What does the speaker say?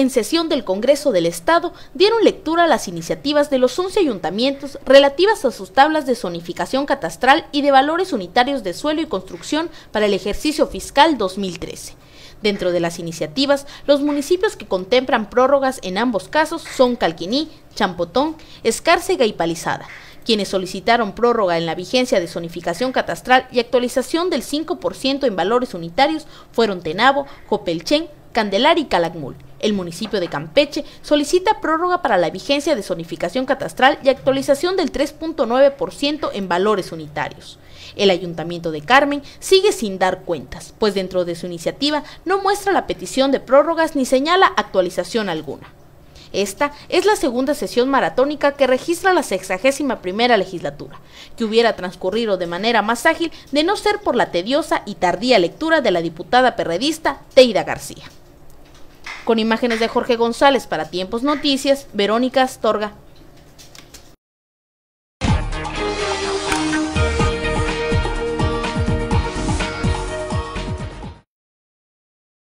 en sesión del Congreso del Estado, dieron lectura a las iniciativas de los 11 ayuntamientos relativas a sus tablas de zonificación catastral y de valores unitarios de suelo y construcción para el ejercicio fiscal 2013. Dentro de las iniciativas, los municipios que contemplan prórrogas en ambos casos son Calquiní, Champotón, Escárcega y Palizada, quienes solicitaron prórroga en la vigencia de zonificación catastral y actualización del 5% en valores unitarios fueron Tenabo, Jopelchen... Candelar y Calakmul. El municipio de Campeche solicita prórroga para la vigencia de zonificación catastral y actualización del 3.9% en valores unitarios. El ayuntamiento de Carmen sigue sin dar cuentas, pues dentro de su iniciativa no muestra la petición de prórrogas ni señala actualización alguna. Esta es la segunda sesión maratónica que registra la 61 primera legislatura, que hubiera transcurrido de manera más ágil de no ser por la tediosa y tardía lectura de la diputada perredista Teida García con imágenes de Jorge González para Tiempos Noticias, Verónica Astorga